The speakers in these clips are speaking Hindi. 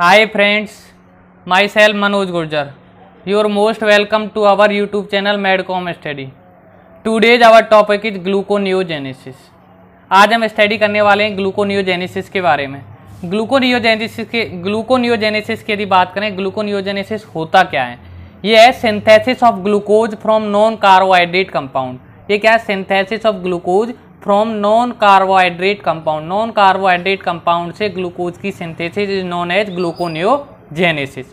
hi friends myself Manoj Gurjar you are most welcome to our YouTube channel Medcom study today's our topic is gluconeogenesis आज हम स्टडी करने वाले हैं ग्लूकोनियोजेनेसिस के बारे में ग्लूकोनियोजेनेसिस के ग्लूकोनियोजेनेसिस की यदि बात करें ग्लूकोनियोजेनेसिस होता क्या है ये है synthesis of glucose from non carbohydrate compound ये क्या है synthesis of glucose from non carbohydrate compound non carbohydrate compound से ग्लूकोज की synthesis is known as gluconeogenesis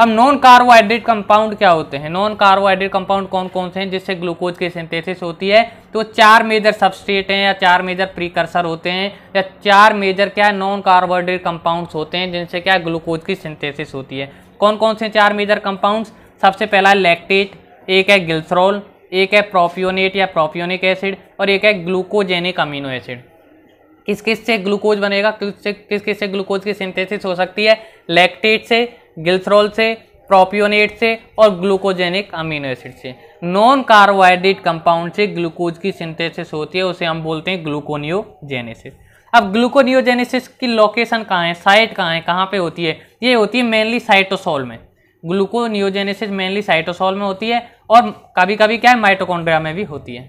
अब नॉन कार्बोहाइड्रेट कंपाउंड क्या होते हैं नॉन कार्बोहाइड्रेट कंपाउंड कौन कौन से हैं जिससे ग्लूकोज की सिंथेसिस होती है तो चार मेजर सबस्टेट हैं या चार मेजर प्रीकर्सर होते हैं या चार मेजर क्या है नॉन कार्बोहाइड्रेट कंपाउंड्स होते हैं जिनसे क्या ग्लूकोज की सिंथेसिस होती है कौन कौन से चार मेजर कंपाउंड्स सबसे पहला लैक्टेट एक है गिल्सरोल एक है प्रोपियोनेट या प्रोपियोनिक एसिड और एक है ग्लूकोजेनिक अमीनो एसिड किस किस से ग्लूकोज बनेगा किस किस से ग्लूकोज की सिंथेसिस हो सकती है लैक्टेट से गिल्सरोल से प्रोपियोनेट से और ग्लूकोजेनिक अमीनो एसिड से नॉन कार्बोहाइड्रेट कंपाउंड से ग्लूकोज की सिंथेसिस होती है उसे हम बोलते हैं ग्लूकोनियोजेनेसिस अब ग्लूकोनियोजेनेसिस की लोकेशन कहाँ है साइट कहाँ है कहाँ पे होती है ये होती है मेनली साइटोसोल में ग्लूकोनियोजेनेसिस मेनली साइटोसॉल में होती है और कभी कभी क्या है माइटोकॉन्ड्रिया में भी होती है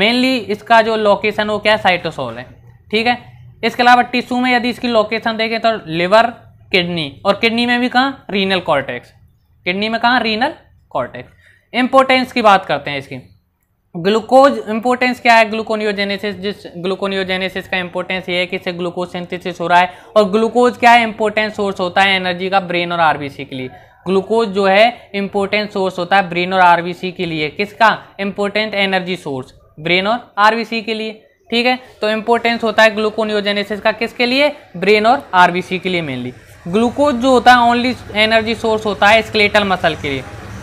मेनली इसका जो लोकेशन वो क्या है साइटोसॉल है ठीक है इसके अलावा टिश्यू में यदि इसकी लोकेशन देखें तो लिवर किडनी और किडनी में भी कहाँ रीनल कॉर्टेक्स किडनी में कहाँ रीनल कॉर्टेक्स इम्पोर्टेंस की बात करते हैं इसकी ग्लूकोज इंपोर्टेंस क्या है ग्लूकोनियोजेनेसिस जिस ग्लूकोनियोजेनेसिस का इंपोर्टेंस ये है कि इससे ग्लूकोज सिंथेसिस हो रहा है और ग्लूकोज क्या है इम्पोर्टेंस सोर्स होता है एनर्जी का ब्रेन और आरबीसी के लिए ग्लूकोज जो है इंपॉर्टेंट सोर्स होता है ब्रेन और आरबीसी के लिए किसका इंपॉर्टेंट एनर्जी सोर्स ब्रेन और आरबीसी के लिए ठीक है तो इंपॉर्टेंस होता है ग्लूकोनियोजेनेसिस का किसके लिए ब्रेन और आरबीसी के लिए मेनली ग्लूकोज जो होता है ओनली एनर्जी सोर्स होता है स्केलेटल मसल के लिए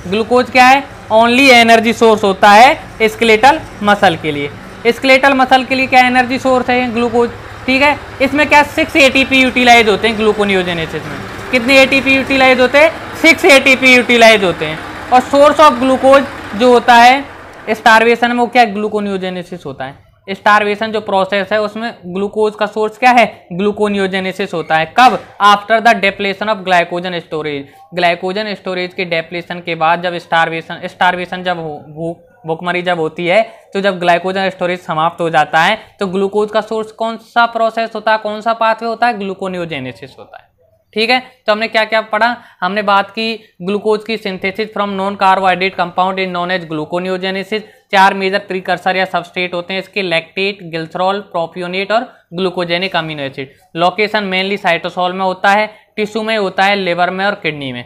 ग्लूकोज क्या है ओनली एनर्जी सोर्स होता है स्केलेटल मसल के लिए स्केलेटल मसल के लिए क्या एनर्जी सोर्स है ग्लूकोज ठीक है इसमें क्या सिक्स ए यूटिलाइज होते हैं ग्लूकोनियोजेनेसिस में कितने ए यूटिलाइज होते हैं सिक्स ए यूटिलाइज होते हैं और सोर्स ऑफ ग्लूकोज जो होता है स्टारवेशन में वो क्या ग्लूकोनियोजेनेसिस होता है स्टारवेशन जो प्रोसेस है उसमें ग्लूकोज का सोर्स क्या है ग्लूकोनियोजेनेसिस होता है कब after the depletion of glycogen storage glycogen storage के डेप्लेशन के बाद जब स्टारवेशन स्टारवेशन जब भूख भुखमरी जब होती है तो जब ग्लाइकोजन स्टोरेज समाप्त हो जाता है तो ग्लूकोज का सोर्स कौन सा प्रोसेस होता है कौन सा पाथवे होता है ग्लूकोनियोजेनेसिस होता है ठीक है तो हमने क्या क्या पढ़ा हमने बात की ग्लूकोज की synthesis from non carbohydrate compound is known as gluconeogenesis चार मेजर प्रीकर्सर या सबस्टेट होते हैं इसके लैक्टेट गिल्सरॉल प्रोप्योनेट और glucogenic amino acid location mainly cytosol में होता है टिश्यू में होता है लिवर में और किडनी में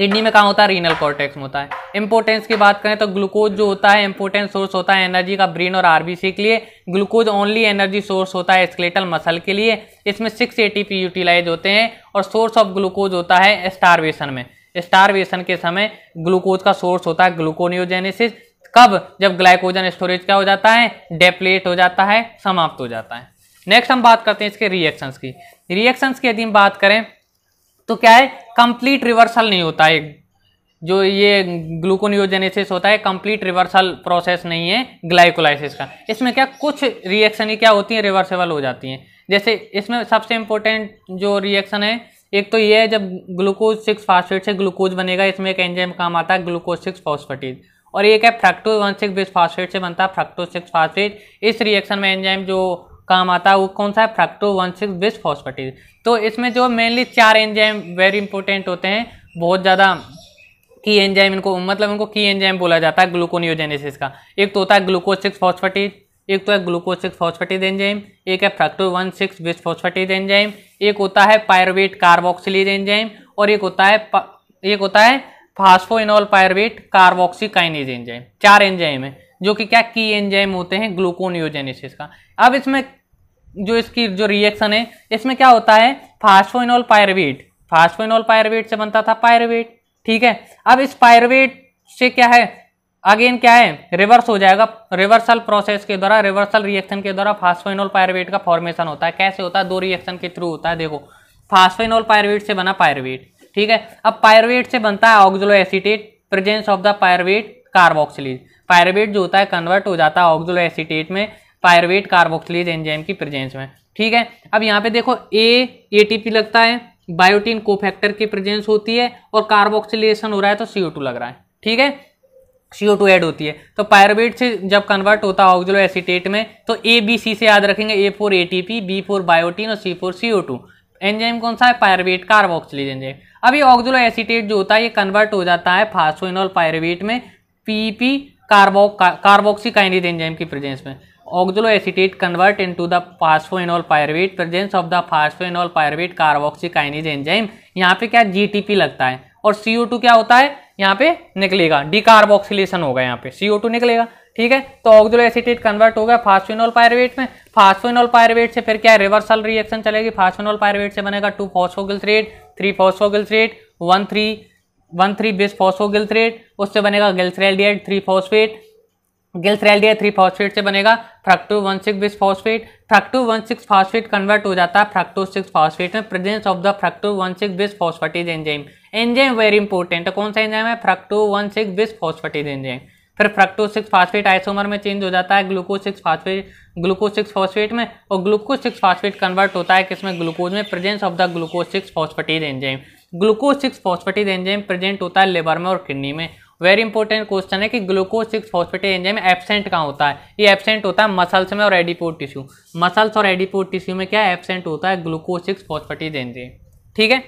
किडनी में कहाँ होता है रीनल कॉर्टेक्स में होता है इंपोर्टेंस की बात करें तो ग्लूकोज जो होता है इंपोर्टेंट सोर्स होता है एनर्जी का ब्रेन और आरबीसी के लिए ग्लूकोज ओनली एनर्जी सोर्स होता है स्केलेटल मसल के लिए इसमें सिक्स एटीपी यूटिलाइज होते हैं और सोर्स ऑफ ग्लूकोज होता है स्टारवेशन में स्टारवेशन के समय ग्लूकोज का सोर्स होता है ग्लूकोनियोजेनेसिस कब जब ग्लाइकोजन स्टोरेज क्या हो जाता है डेप्लेट हो जाता है समाप्त हो जाता है नेक्स्ट हम बात करते हैं इसके रिएक्शंस की रिएक्शंस की यदि हम बात करें तो क्या है कंप्लीट रिवर्सल नहीं होता है जो ये ग्लूकोनियोजेनेसिस होता है कंप्लीट रिवर्सल प्रोसेस नहीं है ग्लाइकोलाइसिस का इसमें क्या कुछ रिएक्शन ही क्या होती हैं रिवर्सेबल हो जाती हैं जैसे इसमें सबसे इंपॉर्टेंट जो रिएक्शन है एक तो ये है जब ग्लूकोज सिक्स फास्फेट से ग्लूकोज बनेगा इसमें एक एंजाइम काम आता है ग्लूकोज सिक्स फॉस्फेटिज और एक है fructo one six bis phosphate से बनता है फ्रैक्टो सिक्स फास्फेट इस रिएक्शन में एंजाइम जो काम आता है वो कौन सा है फ्रक्टो वन सिक्स बिस फॉस्फेटिज तो इसमें जो मेनली चार एंजाइम वेरी इंपॉर्टेंट होते हैं बहुत ज़्यादा की एंजाइम इनको मतलब इनको की एंजाइम बोला जाता है ग्लूकोनियोजेनेसिस का एक तो होता है ग्लूकोज सिक्स फॉस्फेटिज एक तो है ग्लूकोज सिक्स फॉस्फेटिज एंजाइम एक है फ्रक्टो वन सिक्स बिस फॉस्फेटिज एंजाइम एक होता है पायरवेट कार्बोक्सिलेज एंजाइम और एक होता है एक होता है phosphoenol pyruvate carboxy kinase enzyme चार एंजाइम है जो कि क्या की एंजाइम होते हैं ग्लूकोनियोजेनेसिस का अब इसमें जो इसकी जो रिएक्शन है इसमें क्या होता है फास्फोइनोल पायरवेट फास्फोइनोल पायरवेट से बनता था पायरवेट ठीक है अब इस पायरवेट से क्या है अगेन क्या है रिवर्स हो जाएगा रिवर्सल प्रोसेस के द्वारा रिवर्सल रिएक्शन के द्वारा फास्फोइनोल पायरवेट का फॉर्मेशन होता है कैसे होता है दो रिएक्शन के थ्रू होता है देखो फास्फेनोल पायरवेट से बना पायरवेट ठीक है अब पायरवेट से बनता है oxaloacetate presence of the pyruvate carboxylase pyruvate जो होता है कन्वर्ट हो जाता है ऑक्जोलो एसिटेट में पायरवेट कार्बोक्सिलेज एंजाइम की प्रेजेंस में ठीक है अब यहाँ पे देखो ए एटीपी लगता है बायोटीन कोफैक्टर की प्रेजेंस होती है और कार्बोक्सिलेशन हो रहा है तो सीओ लग रहा है ठीक है सीओ टू एड होती है तो पायरबेट से जब कन्वर्ट होता है ऑक्जलो एसिटेट में तो ए बी सी से याद रखेंगे A four A T P B four biotin और C four C O two enzyme कौन सा है पायरवेट कार्बोक्सिलेज एंजाइम अब ये ऑक्जलो एसिटेट जो होता है ये कन्वर्ट हो जाता है फास्फोइनॉल पायरवेट में पीपी कार्बो काइनिज एंजाइम की प्रेजेंस में oxaloacetate oxaloacetate convert into the phosphoenol pyruvate presence of the phosphoenol pyruvate carboxykinase enzyme यहाँ पे क्या जीटीपी लगता है और CO2 क्या होता है यहाँ पे निकलेगा डिकार्बोक्सिलेशन होगा यहाँ पे CO2 निकलेगा ठीक है तो ऑक्जलो एसिटेट कन्वर्ट होगा फास्फेनॉल पायरवेट में फास्फेनॉल पायरवेट से फिर क्या है रिवर्सल रिएक्शन चलेगी फास्फेनॉल पायरवेट से बनेगा two phosphoglycerate three phosphoglycerate one three one three bis phosphoglycerate उससे बनेगा glyceraldehyde three phosphate glyceraldehyde three phosphate से बनेगा fructo one six bis phosphate fructo one six phosphate convert हो जाता है फ्रक्टू सिक्स फॉस्फेट में presence of the fructo one six bis phosphatase enzyme enzyme very important कौन सा एंजाइम है fructo one six bis phosphatase enzyme फिर फ्रक्टू सिक्स फॉस्फेट आइसोमर में चेंज हो जाता है gluco six phosphate gluco six phosphate में और ग्लूको सिक्स फॉस्फेट कन्वर्ट होता है किसमें ग्लूकोज में presence of the glucose six phosphatase enzyme glucose six phosphatase enzyme present होता है लिवर में और किडनी में वेरी इंपॉर्टेंट क्वेश्चन है कि glucose six phosphatase enzyme absent कहाँ होता है ये एबसेंट होता है मसल्स में और एडिपोर टिश्यू मसल्स और एडिपोर टिश्यू में क्या एबसेंट होता है ग्लूकोज सिक्स फॉस्फेटेज एंजाइम ठीक है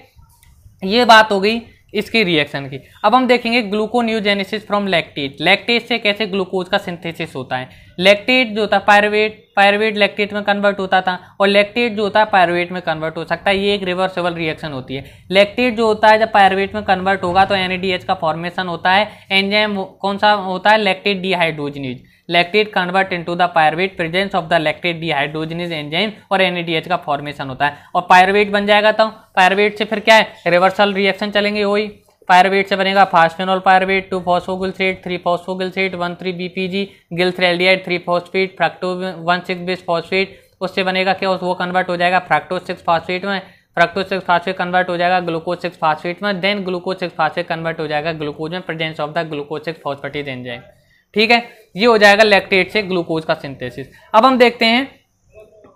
ये बात हो गई इसकी रिएक्शन की अब हम देखेंगे ग्लूकोन्यूजेनेसिस फ्रॉम लैक्टेट लैक्टेट से कैसे ग्लूकोज का सिंथेसिस होता है लैक्टेट जो होता है पायरवेट पायरवेट लैक्टेट में कन्वर्ट होता था और लैक्टेट जो होता है पायरवेट में कन्वर्ट हो सकता है ये एक रिवर्सेबल रिएक्शन होती है लैक्टेट जो होता है जब पायरवेट में कन्वर्ट होगा तो एन का फॉर्मेशन होता है एनजेम कौन सा होता है lactate dehydrogenase lactate convert into the pyruvate presence of the lactate dehydrogenase enzyme और एनएडीएच का फॉर्मेशन होता है और पायरवेट बन जाएगा तो पायरवेट से फिर क्या है रिवर्सल रिएक्शन चलेंगे वही पायरवेट से बनेगा phosphoenol pyruvate two phosphoglycerate three phosphoglycerate one three B BPG glyceraldehyde three phosphate fructo one six bis phosphate उससे बनेगा क्या वो कन्वर्ट हो जाएगा फ्रैक्टो सिक्स फॉस्फेट में फ्रैक्टो सिक्स फास्फेट कन्वर्ट हो जाएगा ग्लूकोज सिक्स फास्फेट में then glucose six phosphate convert हो जाएगा ग्लूकोज में presence of the glucose six phosphatase enzyme ठीक है ये हो जाएगा लैक्टेट से ग्लूकोज का सिंथेसिस अब हम देखते हैं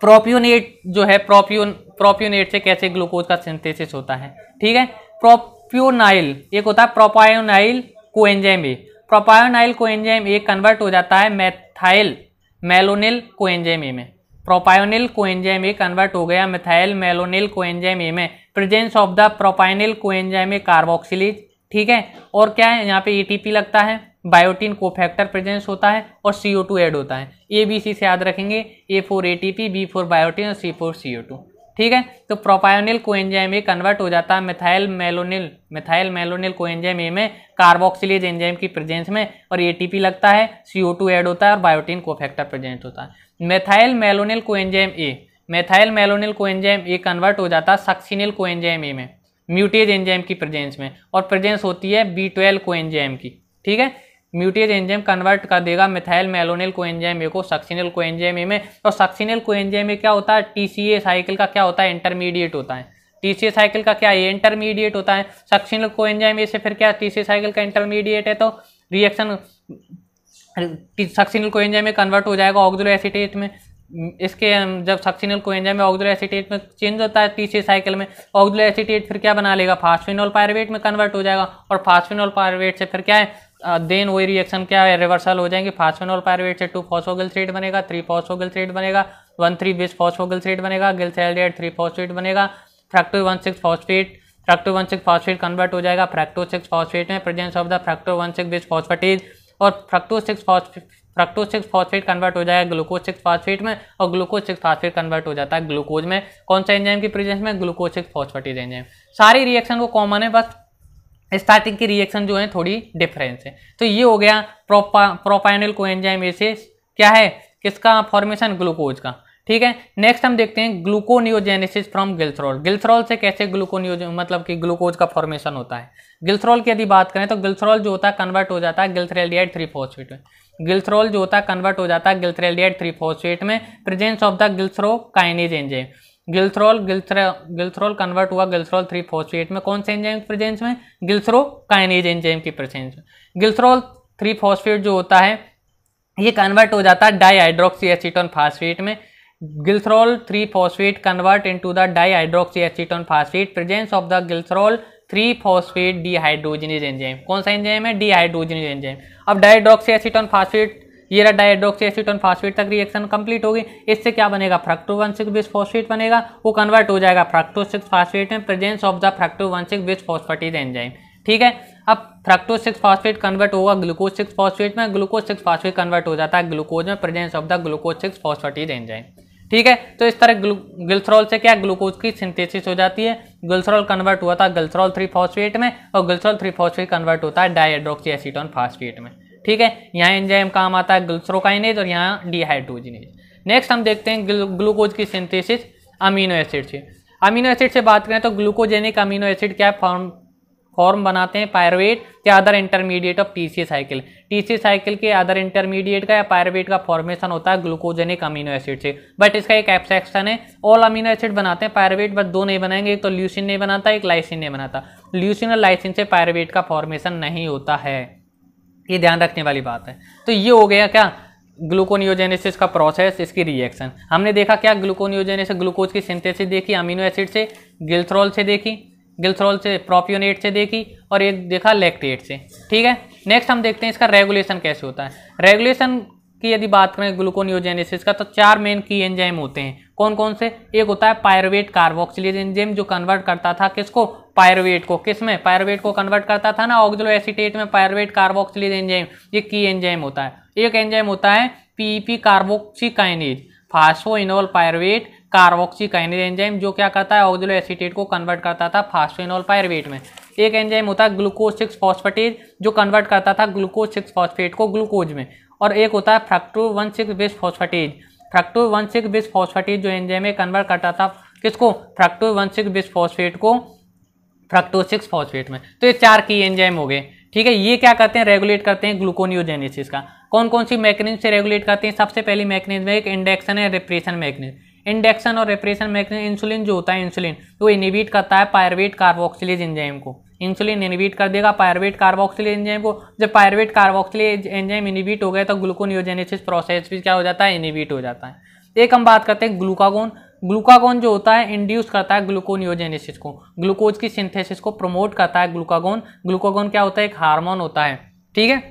प्रोप्यूनेट जो है प्रोप्यून प्रोप्यूनेट से कैसे ग्लूकोज का सिंथेसिस होता है ठीक है प्रोप्योनाइल एक होता है propionyl coenzyme A propionyl coenzyme A convert हो जाता है मेथाइल मेलोनिल कोएंजाइम ए में प्रोपायोनिल कोएंजाइम ए कन्वर्ट हो गया मेथाइल मेलोनिल कोएंजाइम ए में presence of the propionyl coenzyme A carboxylase ठीक है और क्या है यहाँ पे एटीपी e लगता है बायोटिन कोफैक्टर प्रेजेंस होता है और सी ओ टू एड होता है ए बी सी से याद रखेंगे A four A T P B four biotin और सी फोर सी ओ टू ठीक है तो प्रोपायोनिल कोएंजाइम ए कन्वर्ट हो जाता है methyl malonyl methyl malonyl coenzyme A में कार्बोक्सिलेज एंजाइम की प्रेजेंस में और एटीपी लगता है सीओ टू ऐड होता है और बायोटिन कोफैक्टर प्रेजेंट होता है methyl malonyl coenzyme A methyl malonyl coenzyme A convert हो जाता है सक्सिनिल कोएंजाइम ए में म्यूटेज एंजाइम की प्रेजेंस में और प्रेजेंस होती है बी ट्वेल्व कोएंजाइम की ठीक है म्यूटेज एंजाइम कन्वर्ट कर देगा methyl malonyl coenzyme A को सक्सिनल को एंजाइम ए में और सक्सीनल को एंजाइम ए क्या होता है टीसीए साइकिल का क्या होता है इंटरमीडिएट होता है टीसीए साइकिल का क्या है इंटरमीडिएट होता है सक्सिनल को एंजाइम ए से फिर क्या टीसीए साइकिल का इंटरमीडिएट है तो रिएक्शन सक्सिनल को एंजाइम में कन्वर्ट हो जाएगा ऑक्जो एसिटेट में इसके जब succinyl coenzyme oxaloacetate में चेंज होता है ए साइकिल में ऑक्जो एसिटेट फिर क्या बना लेगा फास्फिनोल पायरवेट में कन्वर्ट हो जाएगा और फास्फिनोल पायरवेट से फिर क्या है देन वही रिएक्शन क्या है रिवर्सल हो जाएंगे फास्फेनॉल पायरवेट से टू फॉसोगल थ्रेट बनेगा थ्री फॉसोगल थ्रेट बनेगा one three bis phosphoglycerate बनेगा गिल्थेल्डेट थ्री फॉसफेट बनेगा fructo one six phosphate fructo one six phosphate convert हो जाएगा फ्रैक्टो सिक्स फॉस्फेट में presence of the fructo one six bis phosphatase और fructo six fructo six phosphate convert हो जाएगा ग्लूकोज सिक्स फॉसफेट में और ग्लूकोज सिक्स फॉसफेट कन्वर्ट हो जाता है ग्लूकोज में कौन सा एंजाइम की प्रेजेंस में ग्लूकोज सिक्स फॉसफेटीज एंजाइम सारी रिएक्शन को कॉमन है बस स्टार्टिंग की रिएक्शन जो है थोड़ी डिफरेंस है तो ये हो गया प्रोपा प्रोपाइनल को एंजाइम क्या है किसका फॉर्मेशन ग्लूकोज का ठीक है नेक्स्ट हम देखते हैं ग्लूकोनियोजेनेसिस फ्रॉम गिल्थ्रोल गिल्थ्रोल से कैसे ग्लूकोनियोज मतलब कि ग्लूकोज का फॉर्मेशन होता है गिल्थ्रोल की यदि बात करें तो गिल्थ्रोल जो होता है कन्वर्ट हो जाता है गिल्थ्रेलडियाइड थ्री फोस्फेट में गिल्थ्रोल जो होता है कन्वर्ट हो जाता है गिल्थ्रेलडियाइड थ्री फोस्फेट में presence of the glycerol kinase enzyme glycerol glycerol convert हुआ गिल्थ्रोल थ्री फोस्फेट में कौन से एंजाइम की प्रेजेंस में गिल्थ्रो काइनेज एंजाइम की प्रेजेंस में गिल्थ्रोल थ्री फोस्फेट जो होता है ये कन्वर्ट हो जाता है डाई हाइड्रोक्सी एसिटोन फास्फेट में glycerol three phosphate convert into the dihydroxy acetone phosphate presence of the glycerol three phosphate dehydrogenase enzyme कौन सा एंजाइम है डीहाइड्रोजनेज एंजाइम अब डाइड्रोक्सी एसिटोन फास्फेट ये रहा डायडोक्सी फास्फेट तक रिएक्शन कंप्लीट होगी इससे क्या बनेगा fructo one six bis phosphate बनेगा वो कन्वर्ट हो जाएगा फ्रक्टो सिक्स फास्फेट में presence of the fructo one six bis phosphatase enzyme ठीक है अब फ्रक्टो सिक्स फॉस्फेट कन्वर्ट होगा ग्लूकोज सिक्स फॉस्फेट में ग्लूकोज सिक्स फॉस्फेट कन्वर्ट हो जाता है ग्लूकोज में presence of the glucose six phosphatase enzyme ठीक है तो इस तरह ग्लिसरॉल से क्या ग्लूकोज की सिंथेसिस हो जाती है ग्लिसरॉल कन्वर्ट हुआ था ग्लिसरॉल थ्री फॉस्फेट में और ग्लिसरॉल थ्री फॉस्फेट कन्वर्ट होता है डायड्रोक्सी एसिटोन फॉस्फेट में ठीक है यहाँ एंजाइम काम आता है ग्लसरोकाइनेज और यहाँ डिहाइड्रोजिनेज नेक्स्ट हम देखते हैं ग्लूकोज की सिंथेसिस अमीनो एसिड से अमीनो एसिड से बात करें तो ग्लूकोजेनिक अमीनो एसिड क्या फॉर्म फॉर्म बनाते हैं पायरवेट या other intermediate of TC cycle TC cycle के अदर इंटरमीडिएट का या पायरवेट का फॉर्मेशन होता है ग्लूकोजेनिक अमीनो एसिड से बट इसका एक एब्सैक्शन है ऑल अमीनो एसिड बनाते हैं पायरवेट बट दो नहीं बनाएंगे एक तो ल्यूसिन नहीं बनाता एक लाइसिन नहीं बनाता ल्यूसिन और लाइसिन से पायरवेट का फॉर्मेशन नहीं होता है ये ध्यान रखने वाली बात है तो ये हो गया क्या ग्लूकोनियोजेनेसिस का प्रोसेस इसकी रिएक्शन हमने देखा क्या ग्लूकोनियोजेनेसिस ग्लूकोज की सिंथेसिस देखी अमीनो एसिड से गिल्थ्रोल से देखी गिल्थ्रोल से प्रोपियोनेट से देखी और एक देखा लैक्टेट से ठीक है नेक्स्ट हम देखते हैं इसका रेगुलेशन कैसे होता है रेगुलेशन की यदि बात करें ग्लूकोनियोजेनेसिस का तो चार मेन की एंजाइम होते हैं कौन कौन से एक होता है पायरवेट कार्बोक्सिलेज एंजेम जो कन्वर्ट करता था किसको पायरवेट को किस में पायरवेट को कन्वर्ट करता था ना ऑक्जलो एसिटेट में पायरवेट कार्बोक्सिलेज एंजेम ये की एंजेम होता है एक एंजेम होता है PP kinase phosphoenolpyruvate kinase enzyme जो क्या करता है ऑक्जलो एसिटेट को कन्वर्ट करता था फास्टो इनोल पायरवेट में एक एंजाइम होता है ग्लूकोज सिक्स फॉस्फेटेज जो कन्वर्ट करता था ग्लूकोज सिक्स फॉस्फेट को ग्लूकोज में और एक होता है fructo one six bis phosphatase fructo one six bis phosphatase जो एंजाइम है कन्वर्ट करता था किसको fructo one six bis phosphate को फ्रक्टो सिक्स फॉस्फेट में तो ये चार की एंजाइम हो गए ठीक है ये क्या करते हैं रेगुलेट करते हैं ग्लूकोनियोजेनेसिस का कौन कौन सी मैकेनिज्म से रेगुलेट करते हैं सबसे पहली मैकेनिज्म एक इंडेक्शन है रिप्रेशन मैकेनिज्म इंडेक्शन और रिप्रेशन मैकेनिज्म इंसुलिन जो होता है इंसुलिन वो इनिबिट करता है पायरवेट कार्बोक्सिलेज एंजाइम को इंसुलिन इनिवीट कर देगा पायरवेट कार्बोक्सिल एंजाइम को जब पायरवेट कार्बोक्सिल एंजाइम इनिवीट हो गया तो ग्लूकोनियोजेनेसिस प्रोसेस भी क्या हो जाता है इनिबिट हो जाता है एक हम बात करते हैं ग्लूकागोन ग्लूकागोन जो होता है इंड्यूस करता है ग्लूकोनियोजेनेसिस को ग्लूकोज की सिंथेसिस को प्रमोट करता है ग्लूकागोन ग्लूकागोन क्या होता है एक हार्मोन होता है ठीक है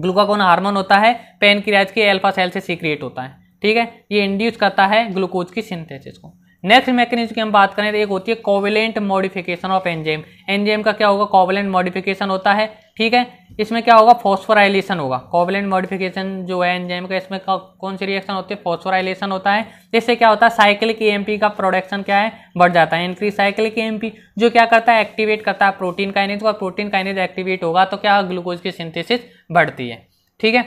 ग्लूकागोन हार्मोन होता है पेनक्रियाज की अल्फा सेल से सीक्रिएट होता है ठीक है ये इंड्यूस करता है ग्लूकोज की सिंथेसिस को नेक्स्ट मैकेनिज्म की हम बात करें तो एक होती है covalent modification of enzyme enzyme का क्या होगा कोवेलेंट मॉडिफिकेशन होता है ठीक है इसमें क्या होगा फॉस्फोराइलेशन होगा कोविलेंट मॉडिफिकेशन जो है एंजाइम का इसमें कौन सी रिएक्शन होती है फॉस्फोराइलेशन होता है इससे क्या होता है साइक्लिक एएमपी का प्रोडक्शन क्या है बढ़ जाता है इंक्रीज साइक्लिक एएमपी जो क्या करता है एक्टिवेट करता है प्रोटीन काइनेज और प्रोटीन काइनेज एक्टिवेट होगा तो क्या ग्लूकोज की सिंथेसिस बढ़ती है ठीक है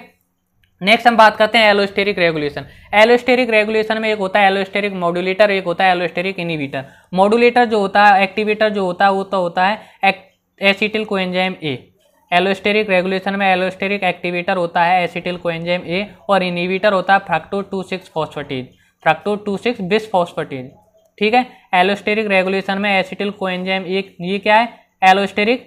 नेक्स्ट हम बात करते हैं एलोस्टेरिक रेगुलेशन एलोस्टेरिक रेगुलेशन में एक होता है एलोस्टेरिक मॉड्यूलेटर एक होता है एलोस्टेरिक इनिवेटर मॉड्यूलेटर जो होता है एक्टिवेटर जो होता है वो तो होता है acetyl coenzyme A allosteric regulation में एलोस्टेरिक एक्टिवेटर होता है एसिटिल कोएंजाइम ए और इनिविटर होता है fructo two six phosphatase fructo two six bis phosphatase ठीक है एलोस्टेरिक रेगुलेशन में एसिटिल कोएंजाइम ए ये क्या है एलोस्टेरिक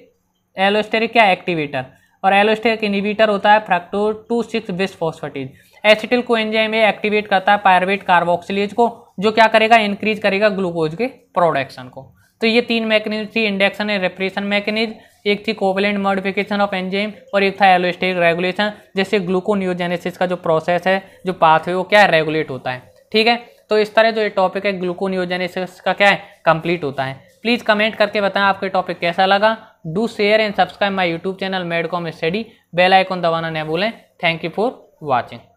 एलोस्टेरिक क्या एक्टिवेटर और एलोस्टेक इनिबिटर होता है fructo two six bis phosphatase acetyl coenzyme activate करता है पायरवेट कार्बोक्सिलेज को जो क्या करेगा इंक्रीज करेगा ग्लूकोज के प्रोडक्शन को तो ये तीन मैकेनिज्म थी इंडक्शन एंड रेपरेशन मैकेनिज्म एक थी कोवलेंट मॉडिफिकेशन ऑफ एंजाइम और एक था एलोस्टेक रेगुलेशन जिससे ग्लूकोनियोजेनेसिस का जो प्रोसेस है जो पाथ है वो क्या रेगुलेट होता है ठीक है तो इस तरह जो ये टॉपिक है ग्लूकोनियोजेनेसिस का क्या है कंप्लीट होता है प्लीज़ कमेंट करके बताएं आपके टॉपिक कैसा लगा do share and subscribe my YouTube channel Medcom study bell icon दबाना न भूलें थैंक यू फॉर वॉचिंग